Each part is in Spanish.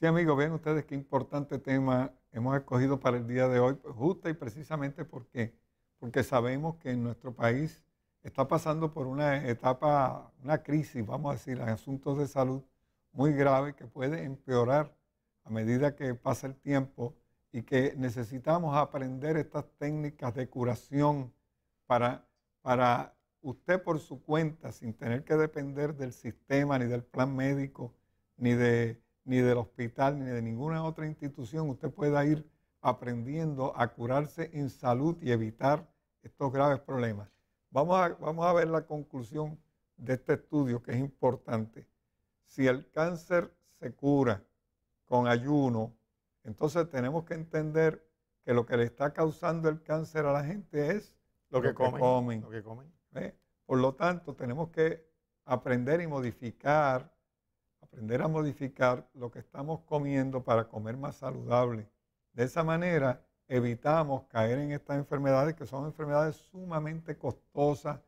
Sí, amigos, vean ustedes qué importante tema hemos escogido para el día de hoy, pues justa y precisamente porque, porque sabemos que en nuestro país está pasando por una etapa, una crisis, vamos a decir, en asuntos de salud muy grave que puede empeorar a medida que pasa el tiempo y que necesitamos aprender estas técnicas de curación para, para usted por su cuenta, sin tener que depender del sistema, ni del plan médico, ni de ni del hospital, ni de ninguna otra institución, usted pueda ir aprendiendo a curarse en salud y evitar estos graves problemas. Vamos a, vamos a ver la conclusión de este estudio que es importante. Si el cáncer se cura con ayuno, entonces tenemos que entender que lo que le está causando el cáncer a la gente es lo que, comen, ¿Eh? Por lo tanto, tenemos que aprender y modificar aprender a modificar lo que estamos comiendo para comer más saludable. De esa manera evitamos caer en estas enfermedades que son enfermedades sumamente costosas,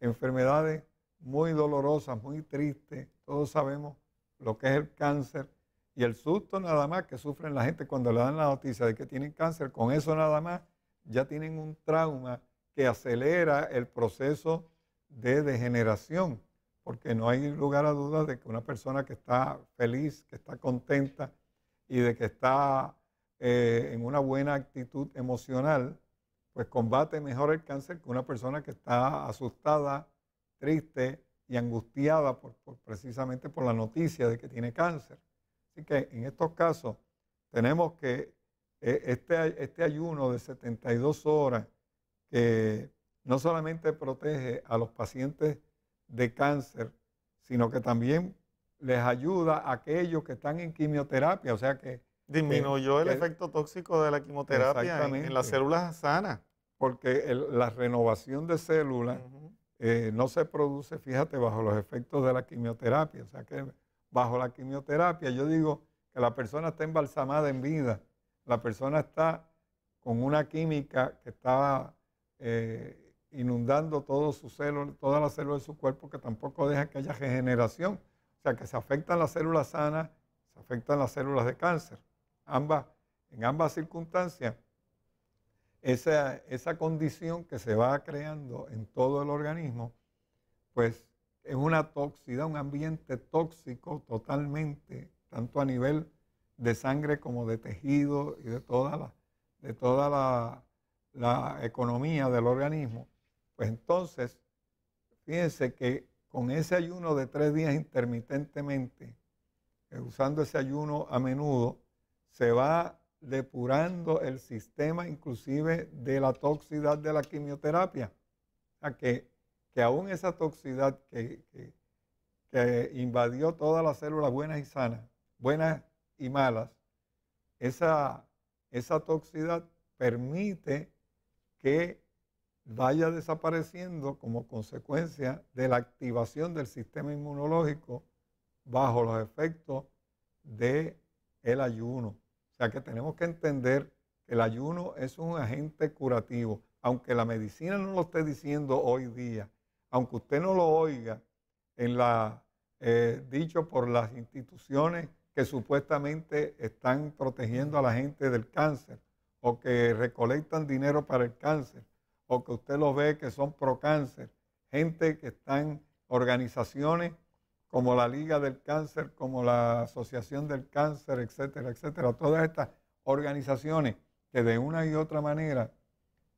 enfermedades muy dolorosas, muy tristes. Todos sabemos lo que es el cáncer y el susto nada más que sufren la gente cuando le dan la noticia de que tienen cáncer. Con eso nada más ya tienen un trauma que acelera el proceso de degeneración porque no hay lugar a dudas de que una persona que está feliz, que está contenta y de que está eh, en una buena actitud emocional, pues combate mejor el cáncer que una persona que está asustada, triste y angustiada precisamente por la noticia de que tiene cáncer. Así que en estos casos tenemos que eh, este, este ayuno de 72 horas que no solamente protege a los pacientes de cáncer, sino que también les ayuda a aquellos que están en quimioterapia, o sea que... Disminuyó el efecto tóxico de la quimioterapia en, las células sanas. Porque la renovación de células eh, no se produce, fíjate, bajo los efectos de la quimioterapia. O sea que bajo la quimioterapia yo digo que la persona está embalsamada en vida, la persona está con una química que está eh, inundando todo sus célula, todas las células de su cuerpo que tampoco deja que haya regeneración. O sea que se afectan las células sanas, se afectan las células de cáncer. Ambas, en ambas circunstancias, esa, esa condición que se va creando en todo el organismo, pues es una tóxida un ambiente tóxico totalmente, tanto a nivel de sangre como de tejido y de toda la, de toda la economía del organismo. Pues entonces, fíjense que con ese ayuno de tres días intermitentemente, eh, usando ese ayuno a menudo, se va depurando el sistema inclusive de la toxicidad de la quimioterapia. O sea, que, que aún esa toxicidad que, invadió todas las células buenas y sanas, buenas y malas, esa, esa toxicidad permite que vaya desapareciendo como consecuencia de la activación del sistema inmunológico bajo los efectos del el ayuno. O sea que tenemos que entender que el ayuno es un agente curativo. Aunque la medicina no lo esté diciendo hoy día, aunque usted no lo oiga en la, eh, dicho por las instituciones que supuestamente están protegiendo a la gente del cáncer o que recolectan dinero para el cáncer, o que usted los ve que son pro cáncer, gente que están organizaciones como la Liga del Cáncer, como la Asociación del Cáncer, etcétera, etcétera, todas estas organizaciones que de una y otra manera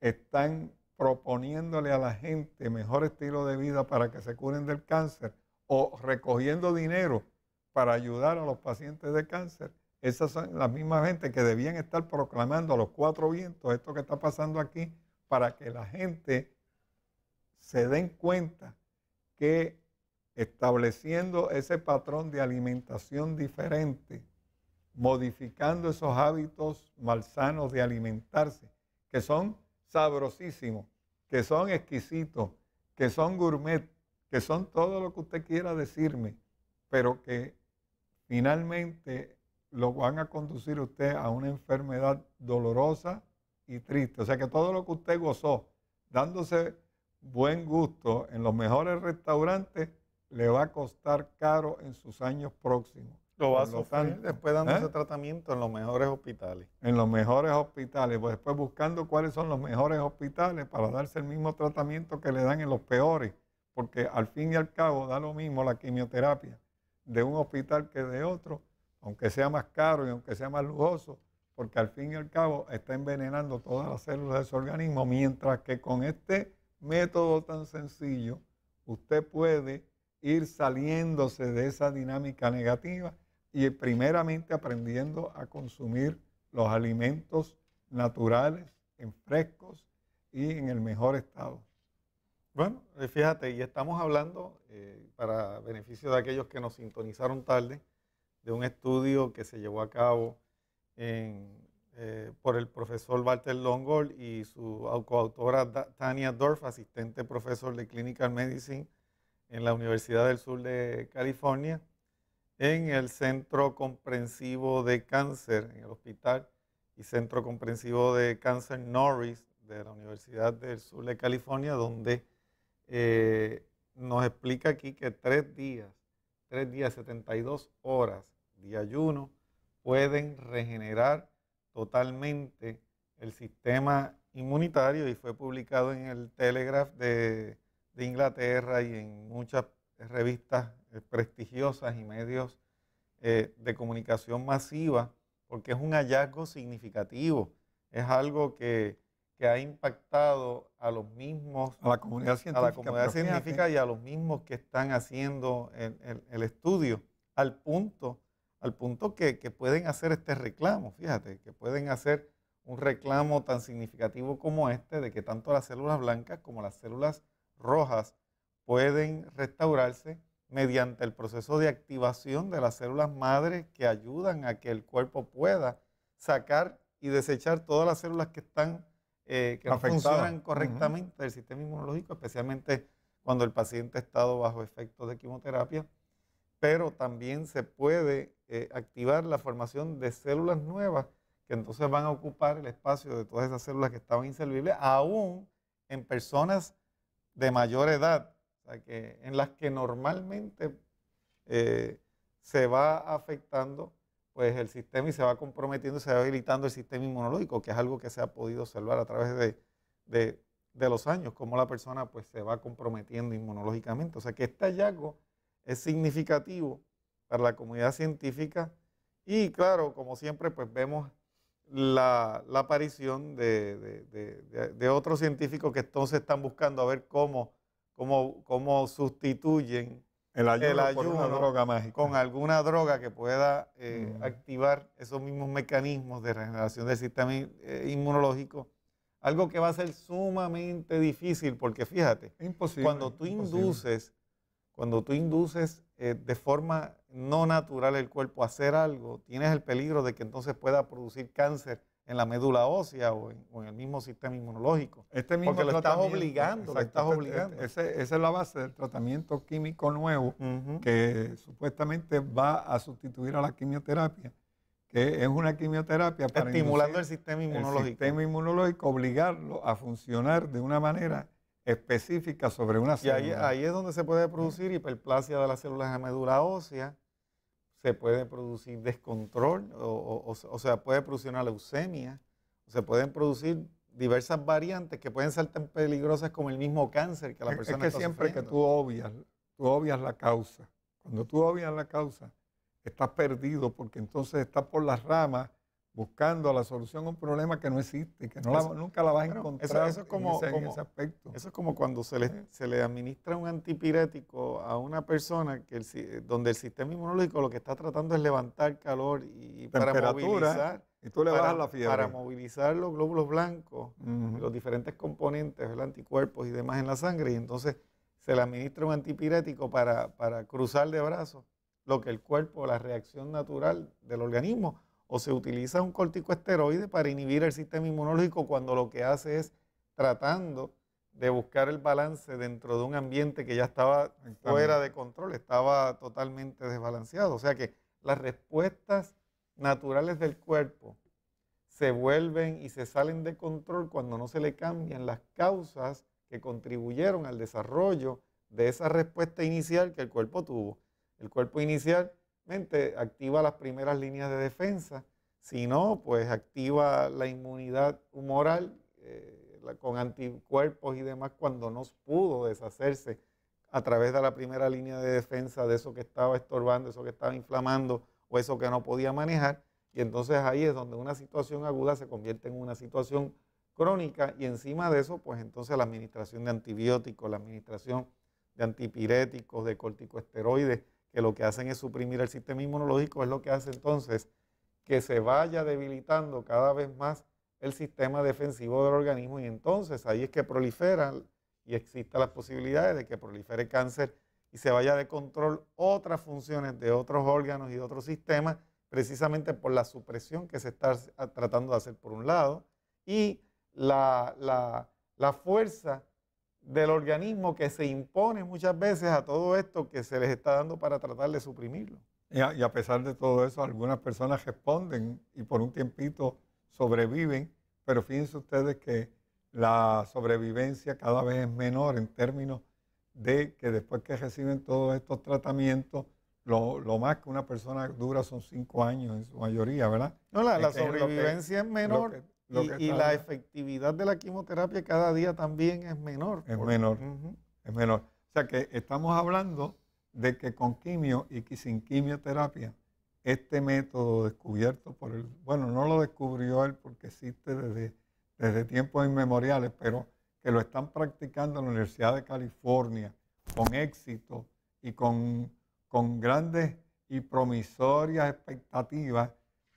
están proponiéndole a la gente mejor estilo de vida para que se curen del cáncer o recogiendo dinero para ayudar a los pacientes de cáncer. Esas son las mismas gente que debían estar proclamando a los cuatro vientos esto que está pasando aquí para que la gente se den cuenta que estableciendo ese patrón de alimentación diferente, modificando esos hábitos malsanos de alimentarse, que son sabrosísimos, que son exquisitos, que son gourmet, que son todo lo que usted quiera decirme, pero que finalmente lo van a conducir usted a una enfermedad dolorosa, y triste. O sea que todo lo que usted gozó dándose buen gusto en los mejores restaurantes le va a costar caro en sus años próximos. Lo va a sufrir después dándose ¿eh? tratamiento en los mejores hospitales. En los mejores hospitales, pues después buscando cuáles son los mejores hospitales para darse el mismo tratamiento que le dan en los peores, porque al fin y al cabo da lo mismo la quimioterapia de un hospital que de otro, aunque sea más caro y aunque sea más lujoso, porque al fin y al cabo está envenenando todas las células de su organismo, mientras que con este método tan sencillo, usted puede ir saliéndose de esa dinámica negativa y primeramente aprendiendo a consumir los alimentos naturales, en frescos y en el mejor estado. Bueno, eh, fíjate, y estamos hablando, eh, para beneficio de aquellos que nos sintonizaron tarde, de un estudio que se llevó a cabo eh, por el profesor Walter Longol y su coautora Tania Dorf, asistente profesor de Clinical Medicine en la Universidad del Sur de California, en el Centro Comprensivo de Cáncer, en el hospital y Centro Comprensivo de Cáncer Norris de la Universidad del Sur de California, donde eh, nos explica aquí que tres días, tres días, 72 horas de ayuno, pueden regenerar totalmente el sistema inmunitario y fue publicado en el Telegraph de, Inglaterra y en muchas revistas eh, prestigiosas y medios eh, de comunicación masiva, porque es un hallazgo significativo, es algo que, ha impactado a los mismos, a la comunidad científica, a la comunidad científica y a los mismos que están haciendo el, el estudio, al punto al punto que, pueden hacer este reclamo, fíjate, que pueden hacer un reclamo tan significativo como este de que tanto las células blancas como las células rojas pueden restaurarse mediante el proceso de activación de las células madres que ayudan a que el cuerpo pueda sacar y desechar todas las células que están eh, que no funcionan correctamente del sistema inmunológico, especialmente cuando el paciente ha estado bajo efectos de quimioterapia pero también se puede eh, activar la formación de células nuevas que entonces van a ocupar el espacio de todas esas células que estaban inservibles, aún en personas de mayor edad, en las que normalmente eh, se va afectando pues, el sistema y se va comprometiendo, y se va debilitando el sistema inmunológico, que es algo que se ha podido observar a través de, los años, cómo la persona pues, se va comprometiendo inmunológicamente. O sea que este hallazgo es significativo para la comunidad científica y claro, como siempre, pues vemos la, aparición de, de, otros científicos que entonces están buscando a ver cómo, cómo, cómo sustituyen el ayuno, droga mágica. con alguna droga que pueda eh, mm. activar esos mismos mecanismos de regeneración del sistema eh, inmunológico. Algo que va a ser sumamente difícil, porque fíjate, cuando tú induces cuando tú induces eh, de forma no natural el cuerpo a hacer algo, tienes el peligro de que entonces pueda producir cáncer en la médula ósea o en, el mismo sistema inmunológico. Este mismo porque lo estás obligando, estás este, obligando. esa este, es la base del tratamiento químico nuevo que supuestamente va a sustituir a la quimioterapia, que es una quimioterapia para estimulando el sistema inmunológico. El sistema inmunológico obligarlo a funcionar de una manera específica sobre una célula. Y ahí, es donde se puede producir hiperplasia de las células de médula ósea, se puede producir descontrol, o, o, sea, puede producir una leucemia, se pueden producir diversas variantes que pueden ser tan peligrosas como el mismo cáncer que la persona Es que siempre que tú obvias, tú obvias la causa. Cuando tú obvias la causa, estás perdido porque entonces estás por las ramas buscando la solución a un problema que no existe, que nunca la vas a encontrar eso, es como, ese, aspecto. Eso es como cuando se le, eh. se le administra un antipirético a una persona que donde el sistema inmunológico lo que está tratando es levantar calor y para movilizar. para, movilizar los glóbulos blancos, los diferentes componentes, los anticuerpos y demás en la sangre, y entonces se le administra un antipirético para, para cruzar de brazos lo que el cuerpo, la reacción natural del organismo o se utiliza un corticoesteroide para inhibir el sistema inmunológico cuando lo que hace es tratando de buscar el balance dentro de un ambiente que ya estaba fuera de control, estaba totalmente desbalanceado. O sea que las respuestas naturales del cuerpo se vuelven y se salen de control cuando no se le cambian las causas que contribuyeron al desarrollo de esa respuesta inicial que el cuerpo tuvo. El cuerpo inicial activa las primeras líneas de defensa. Si no, pues activa la inmunidad humoral eh, con anticuerpos y demás cuando no pudo deshacerse a través de la primera línea de defensa de eso que estaba estorbando, eso que estaba inflamando o eso que no podía manejar. Y entonces ahí es donde una situación aguda se convierte en una situación crónica y encima de eso, pues entonces la administración de antibióticos, la administración de antipiréticos, de corticosteroides, que lo que hacen es suprimir el sistema inmunológico, es lo que hace entonces que se vaya debilitando cada vez más el sistema defensivo del organismo y entonces ahí es que proliferan y existen las posibilidades de que prolifere cáncer y se vaya de control otras funciones de otros órganos y de otros sistemas, precisamente por la supresión que se está tratando de hacer por un lado y la, la, la fuerza del organismo que se impone muchas veces a todo esto que se les está dando para tratar de suprimirlo. Y a, pesar de todo eso, algunas personas responden y por un tiempito sobreviven, pero fíjense ustedes que la sobrevivencia cada vez es menor en términos de que después que reciben todos estos tratamientos, lo, lo, más que una persona dura son cinco años en su mayoría, ¿verdad? No, la, sobrevivencia es, menor y, la efectividad de la quimioterapia cada día también es menor. Es menor. Es menor. O sea que estamos hablando de que con quimio y sin quimioterapia, este método descubierto por el... bueno, no lo descubrió él porque existe desde, desde tiempos inmemoriales, pero que lo están practicando en la Universidad de California con éxito y con grandes y promisorias expectativas,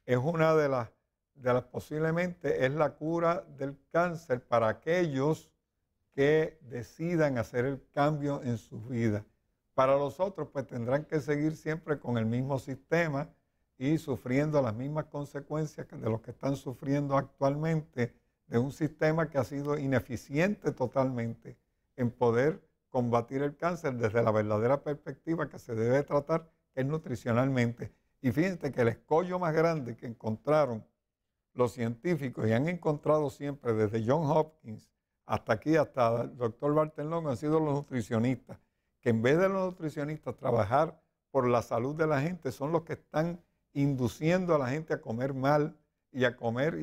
es una de las de las posiblemente es la cura del cáncer para aquellos que decidan hacer el cambio en su vida. Para los otros, pues tendrán que seguir siempre con el mismo sistema y sufriendo las mismas consecuencias que de los que están sufriendo actualmente de un sistema que ha sido ineficiente totalmente en poder combatir el cáncer desde la verdadera perspectiva que se debe tratar, es nutricionalmente. Y fíjense que el escollo más grande que encontraron los científicos y han encontrado siempre, desde John Hopkins hasta aquí, hasta el doctor Bartelón, han sido los nutricionistas, que en vez de los nutricionistas trabajar por la salud de la gente, son los que están induciendo a la gente a comer mal y a comer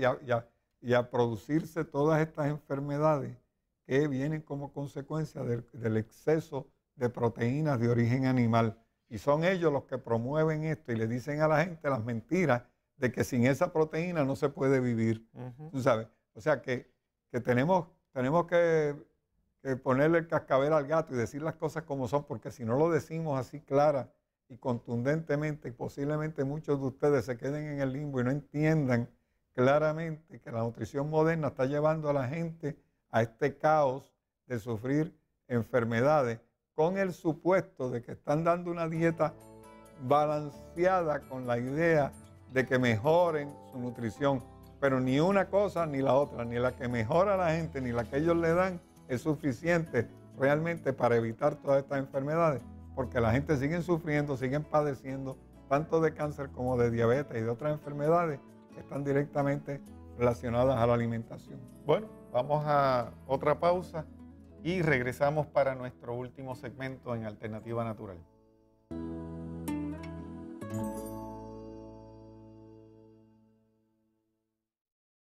y a, producirse todas estas enfermedades que vienen como consecuencia del exceso de proteínas de origen animal. Y son ellos los que promueven esto y le dicen a la gente las mentiras de que sin esa proteína no se puede vivir. sabes? O sea que, tenemos, tenemos que, que, ponerle el cascabel al gato y decir las cosas como son, porque si no lo decimos así clara y contundentemente, posiblemente muchos de ustedes se queden en el limbo y no entiendan claramente que la nutrición moderna está llevando a la gente a este caos de sufrir enfermedades con el supuesto de que están dando una dieta balanceada con la idea de que mejoren su nutrición. Pero ni una cosa ni la otra, ni la que mejora a la gente, ni la que ellos le dan, es suficiente realmente para evitar todas estas enfermedades. Porque la gente sigue sufriendo, sigue padeciendo tanto de cáncer como de diabetes y de otras enfermedades que están directamente relacionadas a la alimentación. Bueno, vamos a otra pausa y regresamos para nuestro último segmento en Alternativa Natural.